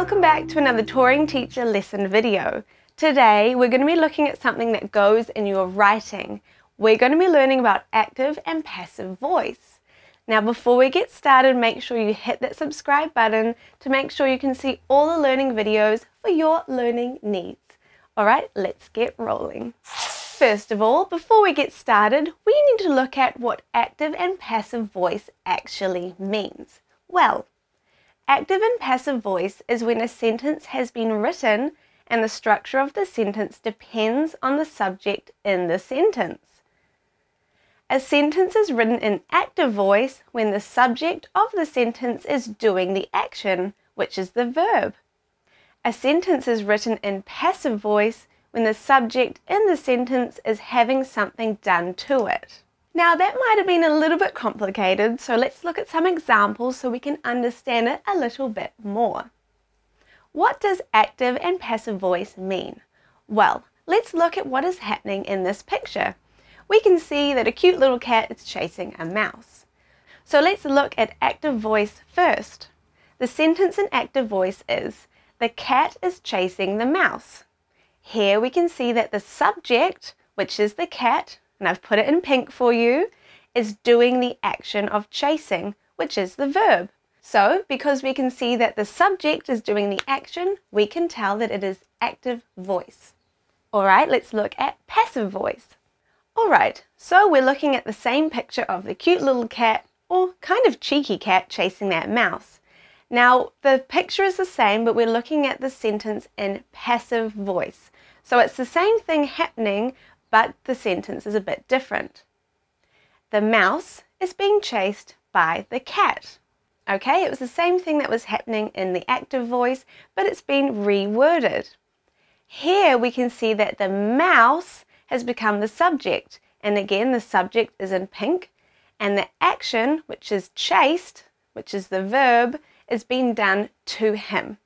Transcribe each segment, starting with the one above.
welcome back to another Touring Teacher lesson video. Today we're going to be looking at something that goes in your writing. We're going to be learning about active and passive voice. Now before we get started make sure you hit that subscribe button to make sure you can see all the learning videos for your learning needs. Alright, let's get rolling. First of all, before we get started, we need to look at what active and passive voice actually means. Well, Active and passive voice is when a sentence has been written and the structure of the sentence depends on the subject in the sentence. A sentence is written in active voice when the subject of the sentence is doing the action, which is the verb. A sentence is written in passive voice when the subject in the sentence is having something done to it. Now that might have been a little bit complicated, so let's look at some examples so we can understand it a little bit more. What does active and passive voice mean? Well, let's look at what is happening in this picture. We can see that a cute little cat is chasing a mouse. So let's look at active voice first. The sentence in active voice is, the cat is chasing the mouse. Here we can see that the subject, which is the cat, and I've put it in pink for you, is doing the action of chasing, which is the verb. So, because we can see that the subject is doing the action, we can tell that it is active voice. All right, let's look at passive voice. All right, so we're looking at the same picture of the cute little cat, or kind of cheeky cat, chasing that mouse. Now, the picture is the same, but we're looking at the sentence in passive voice. So it's the same thing happening, but the sentence is a bit different. The mouse is being chased by the cat. Okay, it was the same thing that was happening in the active voice, but it's been reworded. Here we can see that the mouse has become the subject, and again the subject is in pink, and the action, which is chased, which is the verb, is being done to him.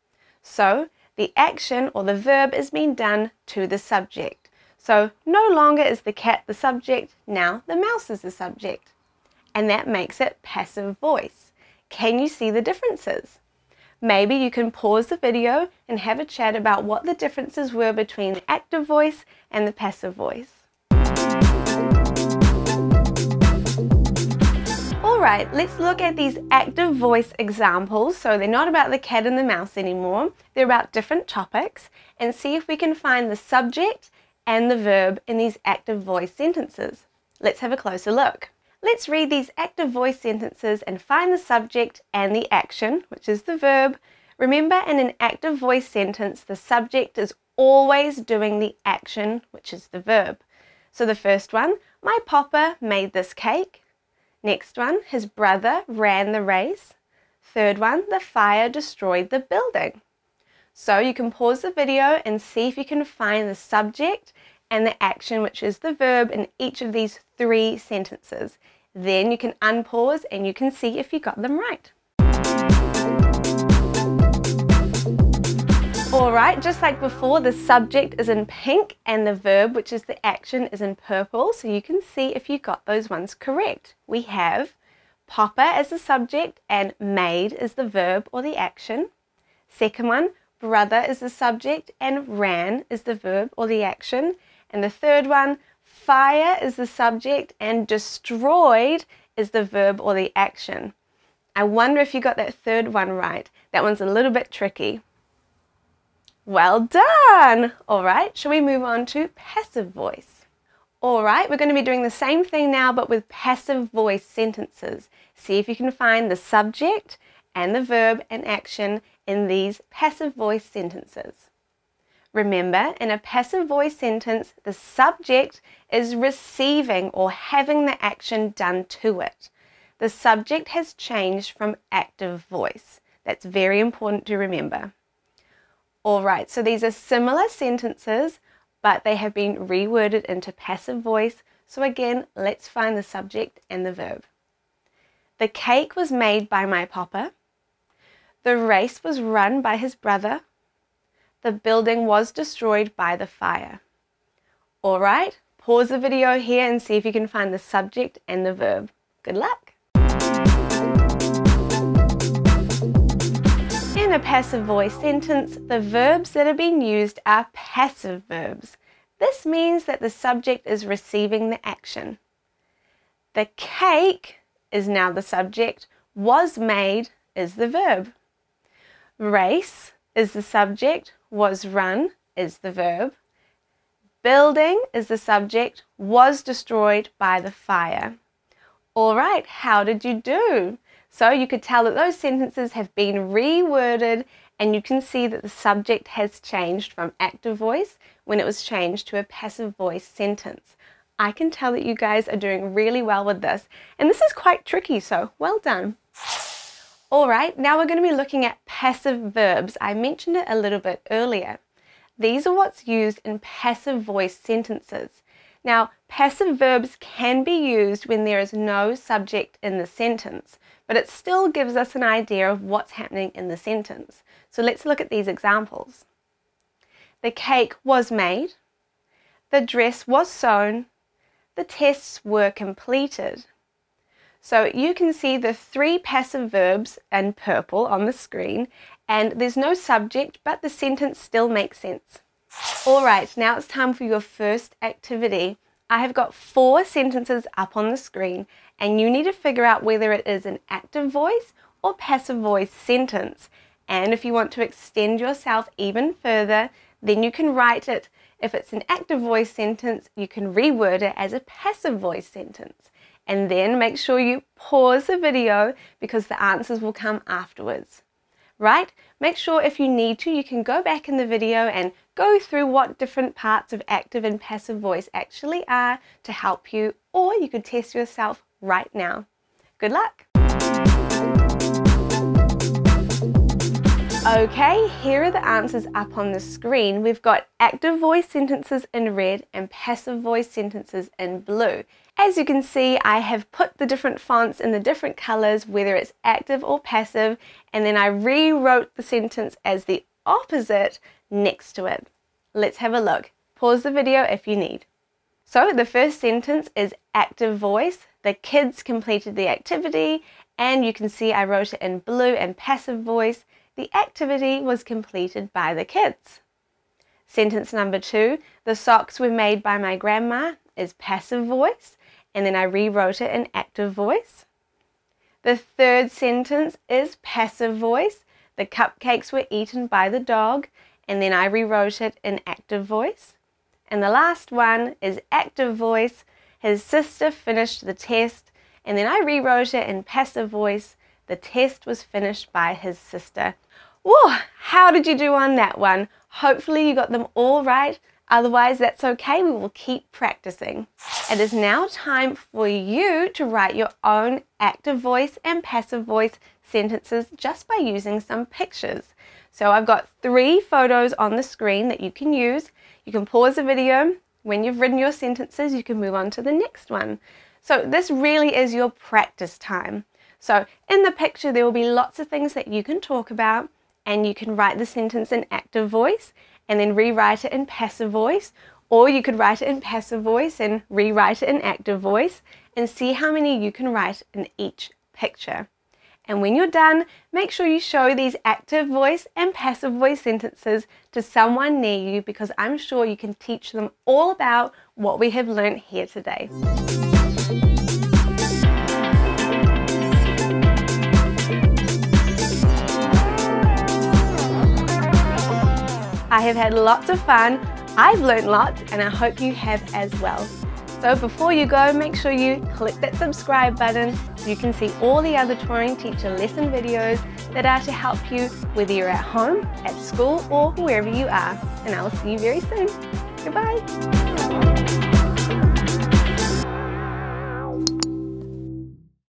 So the action or the verb is being done to the subject. So no longer is the cat the subject, now the mouse is the subject. And that makes it passive voice. Can you see the differences? Maybe you can pause the video and have a chat about what the differences were between the active voice and the passive voice. Alright, let's look at these active voice examples. So they're not about the cat and the mouse anymore. They're about different topics and see if we can find the subject and the verb in these active voice sentences. Let's have a closer look. Let's read these active voice sentences and find the subject and the action, which is the verb. Remember, in an active voice sentence, the subject is always doing the action, which is the verb. So the first one, my papa made this cake. Next one, his brother ran the race. Third one, the fire destroyed the building. So you can pause the video and see if you can find the subject and the action, which is the verb in each of these three sentences. Then you can unpause and you can see if you got them right. Alright, just like before, the subject is in pink and the verb, which is the action, is in purple, so you can see if you got those ones correct. We have popper as the subject and made is the verb or the action. Second one, brother is the subject, and ran is the verb or the action. And the third one, fire is the subject, and destroyed is the verb or the action. I wonder if you got that third one right. That one's a little bit tricky. Well done! All right, shall we move on to passive voice? All right, we're going to be doing the same thing now but with passive voice sentences. See if you can find the subject and the verb and action in these passive voice sentences. Remember, in a passive voice sentence, the subject is receiving or having the action done to it. The subject has changed from active voice. That's very important to remember. All right, so these are similar sentences, but they have been reworded into passive voice. So again, let's find the subject and the verb. The cake was made by my papa. The race was run by his brother. The building was destroyed by the fire. All right, pause the video here and see if you can find the subject and the verb. Good luck. In a passive voice sentence, the verbs that are being used are passive verbs. This means that the subject is receiving the action. The cake is now the subject, was made is the verb. Race is the subject, was run is the verb. Building is the subject, was destroyed by the fire. All right, how did you do? So you could tell that those sentences have been reworded and you can see that the subject has changed from active voice when it was changed to a passive voice sentence. I can tell that you guys are doing really well with this and this is quite tricky, so well done. All right, now we're going to be looking at passive verbs. I mentioned it a little bit earlier. These are what's used in passive voice sentences. Now, passive verbs can be used when there is no subject in the sentence, but it still gives us an idea of what's happening in the sentence. So let's look at these examples. The cake was made. The dress was sewn. The tests were completed. So you can see the three passive verbs in purple on the screen, and there's no subject, but the sentence still makes sense. All right, now it's time for your first activity. I have got four sentences up on the screen, and you need to figure out whether it is an active voice or passive voice sentence. And if you want to extend yourself even further, then you can write it. If it's an active voice sentence, you can reword it as a passive voice sentence and then make sure you pause the video because the answers will come afterwards. Right? Make sure if you need to, you can go back in the video and go through what different parts of active and passive voice actually are to help you, or you could test yourself right now. Good luck! Okay, here are the answers up on the screen. We've got active voice sentences in red and passive voice sentences in blue. As you can see, I have put the different fonts in the different colors, whether it's active or passive, and then I rewrote the sentence as the opposite next to it. Let's have a look. Pause the video if you need. So the first sentence is active voice. The kids completed the activity and you can see I wrote it in blue and passive voice the activity was completed by the kids. Sentence number two, the socks were made by my grandma is passive voice, and then I rewrote it in active voice. The third sentence is passive voice. The cupcakes were eaten by the dog, and then I rewrote it in active voice. And the last one is active voice. His sister finished the test, and then I rewrote it in passive voice, the test was finished by his sister. Whoa, how did you do on that one? Hopefully you got them all right. Otherwise, that's okay, we will keep practicing. It is now time for you to write your own active voice and passive voice sentences just by using some pictures. So I've got three photos on the screen that you can use. You can pause the video. When you've written your sentences, you can move on to the next one. So this really is your practice time. So in the picture, there will be lots of things that you can talk about and you can write the sentence in active voice and then rewrite it in passive voice or you could write it in passive voice and rewrite it in active voice and see how many you can write in each picture. And when you're done, make sure you show these active voice and passive voice sentences to someone near you because I'm sure you can teach them all about what we have learnt here today. I have had lots of fun, I've learned lots, and I hope you have as well. So before you go, make sure you click that subscribe button so you can see all the other Touring Teacher lesson videos that are to help you whether you're at home, at school, or wherever you are. And I will see you very soon. Goodbye.